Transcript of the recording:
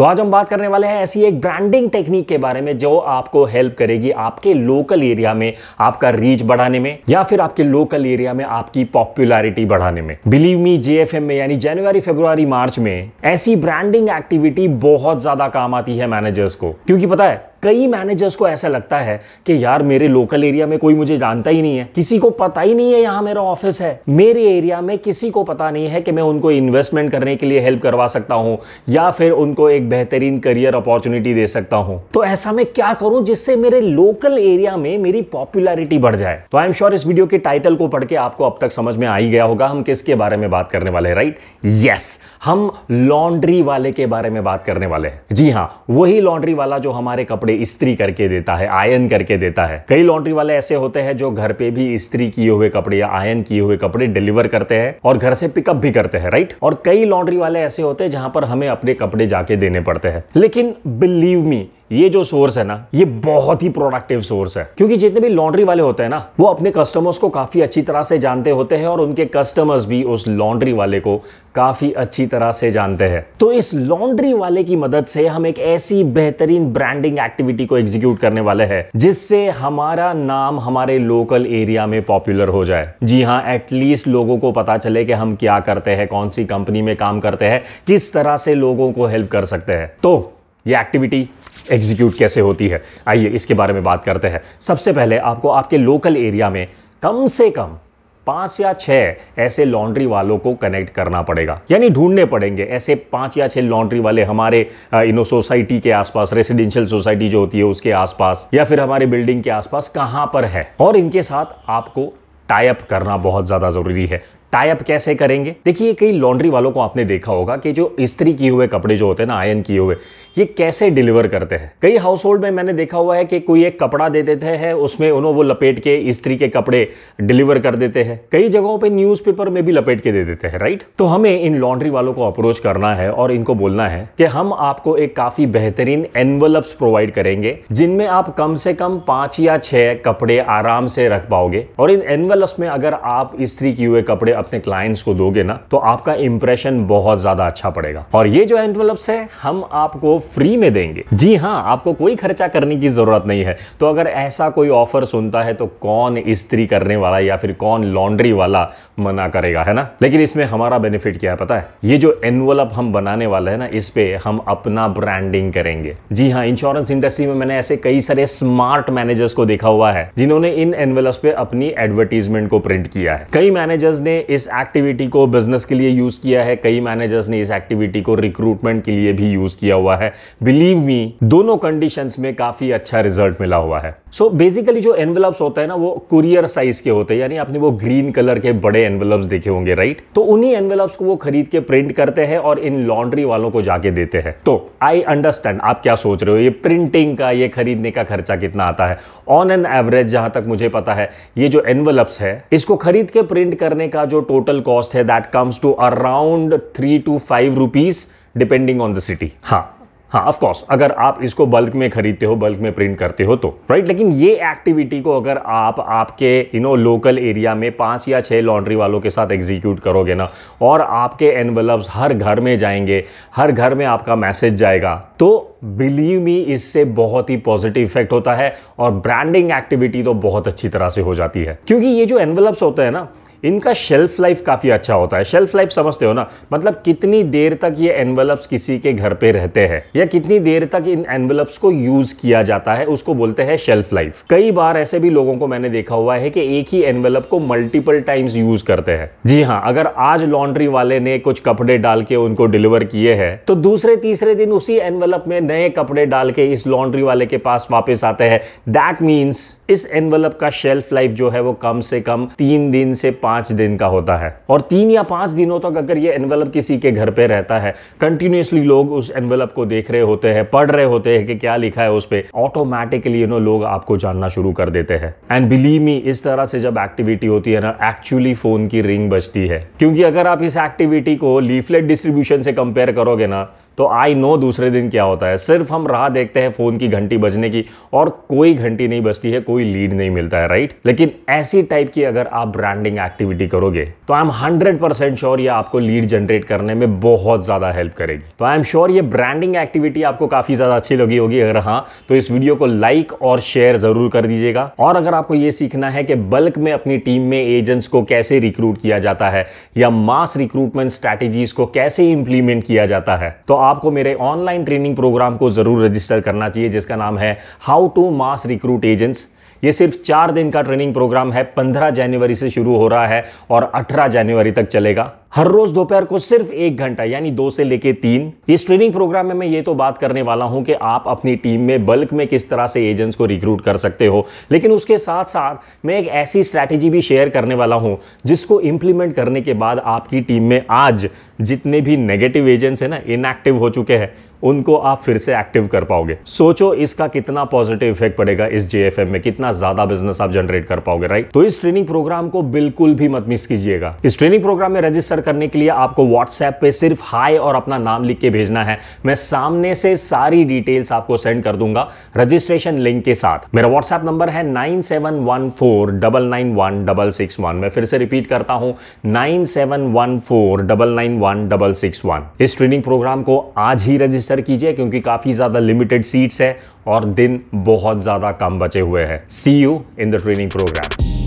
तो आज हम बात करने वाले हैं ऐसी एक ब्रांडिंग टेक्निक के बारे में जो आपको हेल्प करेगी आपके लोकल एरिया में आपका रीच बढ़ाने में या फिर आपके लोकल एरिया में आपकी पॉपुलैरिटी बढ़ाने में बिलीव मी जेएफएम में यानी जनवरी फेब्रुवरी मार्च में ऐसी ब्रांडिंग एक्टिविटी बहुत ज्यादा काम आती है मैनेजर्स को क्योंकि पता है कई मैनेजर्स को ऐसा लगता है कि यार मेरे लोकल एरिया में कोई मुझे जानता ही नहीं है किसी को पता ही नहीं है यहाँ मेरा ऑफिस है मेरे एरिया में किसी को पता नहीं है कि मैं उनको इन्वेस्टमेंट करने के लिए हेल्प करवा सकता हूँ या फिर उनको एक बेहतरीन करियर अपॉर्चुनिटी दे सकता हूँ तो ऐसा मैं क्या करूँ जिससे मेरे लोकल एरिया में मेरी पॉपुलैरिटी बढ़ जाए तो आई एम श्योर इस वीडियो के टाइटल को पढ़ के आपको अब तक समझ में आ ही गया होगा हम किसके बारे में बात करने वाले हैं राइट यस हम लॉन्ड्री वाले के बारे में बात करने वाले हैं जी हाँ वही लॉन्ड्री वाला जो हमारे कपड़े कपड़े इस्त्री करके देता है आयन करके देता है कई लॉन्ड्री वाले ऐसे होते हैं जो घर पे भी इस्त्री किए हुए कपड़े या आयन किए हुए कपड़े डिलीवर करते हैं और घर से पिकअप भी करते हैं राइट और कई लॉन्ड्री वाले ऐसे होते हैं जहां पर हमें अपने कपड़े जाके देने पड़ते हैं लेकिन बिलीव मी ये जो सोर्स है ना ये बहुत ही प्रोडक्टिव सोर्स है क्योंकि जितने भी लॉन्ड्री वाले होते हैं ना वो अपने कस्टमर्स को काफी अच्छी तरह से जानते होते हैं और उनके कस्टमर्स भी उस लॉन्ड्री वाले को काफी अच्छी तरह से जानते हैं तो इस लॉन्ड्री वाले की मदद से हम एक ऐसी बेहतरीन ब्रांडिंग एक्टिविटी को एग्जीक्यूट करने वाले हैं जिससे हमारा नाम हमारे लोकल एरिया में पॉपुलर हो जाए जी हाँ एटलीस्ट लोगों को पता चले कि हम क्या करते हैं कौन सी कंपनी में काम करते हैं किस तरह से लोगों को हेल्प कर सकते हैं तो ये एक्टिविटी एग्जीक्यूट कैसे होती है आइए इसके बारे में बात करते हैं सबसे पहले आपको आपके लोकल एरिया में कम से कम पाँच या छः ऐसे लॉन्ड्री वालों को कनेक्ट करना पड़ेगा यानी ढूंढने पड़ेंगे ऐसे पांच या छः लॉन्ड्री वाले हमारे इनो सोसाइटी के आसपास रेसिडेंशियल सोसाइटी जो होती है उसके आसपास या फिर हमारे बिल्डिंग के आसपास कहाँ पर है और इनके साथ आपको टाइप करना बहुत ज़्यादा ज़रूरी है टाइप कैसे करेंगे देखिए कई लॉन्ड्री वालों को आपने देखा होगा कि जो इस्त्री किए हुए कपड़े जो होते हैं ना आयन किए हुए ये कैसे डिलीवर करते हैं कई हाउस होल्ड में मैंने देखा हुआ है कि कोई एक कपड़ा दे देते हैं उसमें उन्होंने वो लपेट के इस्त्री के कपड़े डिलीवर कर देते हैं कई जगहों पर न्यूज में भी लपेट के दे देते हैं राइट तो हमें इन लॉन्ड्री वालों को अप्रोच करना है और इनको बोलना है कि हम आपको एक काफ़ी बेहतरीन एनवलप्स प्रोवाइड करेंगे जिनमें आप कम से कम पांच या छह कपड़े आराम से रख पाओगे और इन एनवलप्स में अगर आप इस्त्री किए हुए कपड़े अपने क्लाइंट्स को दोगे ना तो आपका इंप्रेशन बहुत ज्यादा अच्छा पड़ेगा और ये जो एनवलप्स है हम आपको फ्री में देंगे जी हाँ आपको कोई खर्चा करने की जरूरत नहीं है तो अगर ऐसा कोई ऑफर सुनता है तो कौन इस्त्री करने वाला या फिर कौन लॉन्ड्री वाला मना करेगा है ना लेकिन इसमें हमारा बेनिफिट क्या है पता है ये जो एनवेलप हम बनाने वाले है ना इस पे हम अपना ब्रांडिंग करेंगे जी हाँ इंश्योरेंस इंडस्ट्री में मैंने ऐसे कई सारे स्मार्ट मैनेजर्स को देखा हुआ है जिन्होंने इन एनवलप्स पे अपनी एडवर्टीजमेंट को प्रिंट किया है कई मैनेजर्स ने इस एक्टिविटी को बिजनेस के लिए यूज़ किया है कई मैनेजर्स ने इस एक्टिविटी को रिक्रूटमेंट के लिए भी यूज़ किया हुआ है बिलीव मी दोनों कंडीशन में काफ़ी अच्छा रिजल्ट मिला हुआ है सो so, बेसिकली जो एनवेलप्स होते हैं ना वो कुरियर साइज के होते हैं यानी आपने वो ग्रीन कलर के बड़े एनवेलप्स देखे होंगे राइट तो उन्हीं एनवेलप्स को वो खरीद के प्रिंट करते हैं और इन लॉन्ड्री वालों को जाके देते हैं तो आई अंडरस्टैंड आप क्या सोच रहे हो ये प्रिंटिंग का ये खरीदने का खर्चा कितना आता है ऑन एन एवरेज जहां तक मुझे पता है ये जो एनवेलप्स है इसको खरीद के प्रिंट करने का जो टोटल कॉस्ट है that comes to around three two five rupees depending on the city हाँ हाँ ऑफ कोर्स अगर आप इसको बल्क में खरीदते हो बल्क में प्रिंट करते हो तो राइट लेकिन ये एक्टिविटी को अगर आप आपके यू नो लोकल एरिया में पांच या छह लॉन्ड्री वालों के साथ एग्जीक्यूट करोगे ना और आपके एनवलप्स हर घर में जाएंगे हर घर में आपका मैसेज जाएगा तो बिलीव मी इससे बहुत ही पॉजिटिव इफेक्ट होता है और ब्रांडिंग एक्टिविटी तो बहुत अच्छी तरह से हो जाती है क्योंकि ये जो एनवलप्स होते हैं ना इनका शेल्फ लाइफ काफ़ी अच्छा होता है शेल्फ लाइफ समझते हो ना मतलब कितनी देर तक ये एनवलप्स किसी के घर पे रहते हैं या कितनी देर तक इन एनवलप्स को यूज़ किया जाता है उसको बोलते हैं शेल्फ लाइफ कई बार ऐसे भी लोगों को मैंने देखा हुआ है कि एक ही एनवलप को मल्टीपल टाइम्स यूज़ करते हैं जी हाँ अगर आज लॉन्ड्री वाले ने कुछ कपड़े डाल के उनको डिलीवर किए हैं तो दूसरे तीसरे दिन उसी एनवलप में नए कपड़े डाल के इस लॉन्ड्री वाले के पास वापस आते हैं दैट मीन्स इस एनवलप का शेल्फ लाइफ जो है वो कम से कम तीन दिन से पाँच पाँच दिन का होता है और तीन या पाँच दिनों तक अगर ये एनवेलप किसी के घर पे रहता है कंटिन्यूसली लोग उस एनवेलप को देख रहे होते हैं पढ़ रहे होते हैं कि क्या लिखा है उस पर ऑटोमेटिकली यू नो लोग आपको जानना शुरू कर देते हैं एंड बिलीव मी इस तरह से जब एक्टिविटी होती है ना एक्चुअली फ़ोन की रिंग बजती है क्योंकि अगर आप इस एक्टिविटी को लीफलेट डिस्ट्रीब्यूशन से कंपेयर करोगे ना तो आई नो दूसरे दिन क्या होता है सिर्फ हम राह देखते हैं फ़ोन की घंटी बजने की और कोई घंटी नहीं बजती है कोई लीड नहीं मिलता है राइट लेकिन ऐसी टाइप की अगर आप ब्रांडिंग एक्टिव एक्टिविटी करोगे तो I am hundred percent sure ये आपको लीड जनरेट करने में बहुत ज़्यादा हेल्प करेगी तो आई एम श्योर ये ब्रांडिंग एक्टिविटी आपको काफ़ी ज़्यादा अच्छी लगी होगी अगर हाँ तो इस वीडियो को लाइक और शेयर ज़रूर कर दीजिएगा और अगर आपको ये सीखना है कि बल्क में अपनी टीम में एजेंट्स को कैसे रिक्रूट किया जाता है या मास रिक्रूटमेंट स्ट्रैटेजीज को कैसे इंप्लीमेंट किया जाता है तो आपको मेरे ऑनलाइन ट्रेनिंग प्रोग्राम को ज़रूर रजिस्टर करना चाहिए जिसका नाम है how to mass recruit agents ये सिर्फ चार दिन का ट्रेनिंग प्रोग्राम है पंद्रह जनवरी से शुरू हो रहा है और अठारह जनवरी तक चलेगा हर रोज दोपहर को सिर्फ एक घंटा यानी दो से लेके तीन इस ट्रेनिंग प्रोग्राम में मैं ये तो बात करने वाला हूं कि आप अपनी टीम में बल्क में किस तरह से एजेंट्स को रिक्रूट कर सकते हो लेकिन उसके साथ साथ मैं एक ऐसी स्ट्रैटेजी भी शेयर करने वाला हूं जिसको इंप्लीमेंट करने के बाद आपकी टीम में आज जितने भी नेगेटिव एजेंट्स हैं ना इनएक्टिव हो चुके हैं उनको आप फिर से एक्टिव कर पाओगे सोचो इसका कितना पॉजिटिव इफेक्ट पड़ेगा इस जे में कितना ज्यादा बिजनेस आप जनरेट कर पाओगे राइट तो इस ट्रेनिंग प्रोग्राम को बिल्कुल भी मत मिस कीजिएगा इस ट्रेनिंग प्रोग्राम में रजिस्टर रजिस्टर करने के लिए आपको व्हाट्सएप पे सिर्फ हाय और अपना नाम लिख के भेजना है मैं सामने से सारी डिटेल्स आपको सेंड कर दूंगा रजिस्ट्रेशन लिंक के साथ मेरा व्हाट्सएप नंबर है नाइन मैं फिर से रिपीट करता हूँ नाइन इस ट्रेनिंग प्रोग्राम को आज ही रजिस्टर कीजिए क्योंकि काफ़ी ज़्यादा लिमिटेड सीट्स है और दिन बहुत ज़्यादा कम बचे हुए हैं see you in the training programme